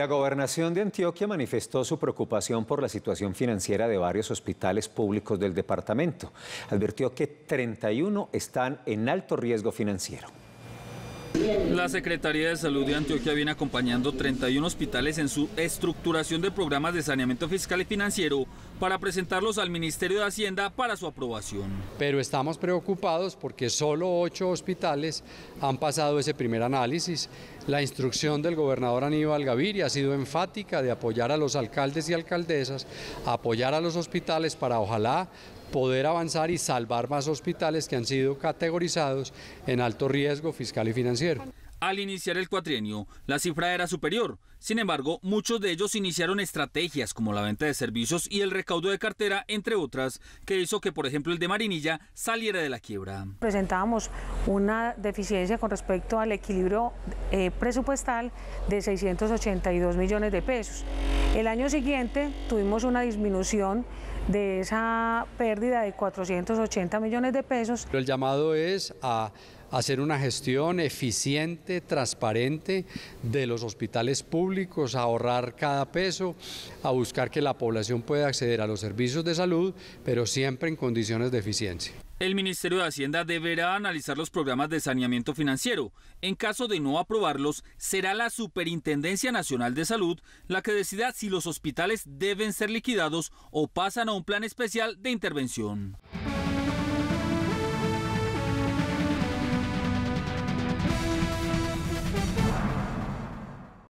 La gobernación de Antioquia manifestó su preocupación por la situación financiera de varios hospitales públicos del departamento. Advirtió que 31 están en alto riesgo financiero. La Secretaría de Salud de Antioquia viene acompañando 31 hospitales en su estructuración de programas de saneamiento fiscal y financiero para presentarlos al Ministerio de Hacienda para su aprobación. Pero estamos preocupados porque solo 8 hospitales han pasado ese primer análisis. La instrucción del gobernador Aníbal Gaviria ha sido enfática de apoyar a los alcaldes y alcaldesas, apoyar a los hospitales para ojalá poder avanzar y salvar más hospitales que han sido categorizados en alto riesgo fiscal y financiero. Al iniciar el cuatrienio, la cifra era superior. Sin embargo, muchos de ellos iniciaron estrategias como la venta de servicios y el recaudo de cartera, entre otras, que hizo que, por ejemplo, el de Marinilla saliera de la quiebra. Presentábamos una deficiencia con respecto al equilibrio eh, presupuestal de 682 millones de pesos. El año siguiente tuvimos una disminución de esa pérdida de 480 millones de pesos. el llamado es a hacer una gestión eficiente, transparente de los hospitales públicos, ahorrar cada peso, a buscar que la población pueda acceder a los servicios de salud, pero siempre en condiciones de eficiencia. El Ministerio de Hacienda deberá analizar los programas de saneamiento financiero. En caso de no aprobarlos, será la Superintendencia Nacional de Salud la que decida si los hospitales deben ser liquidados o pasan a un plan especial de intervención.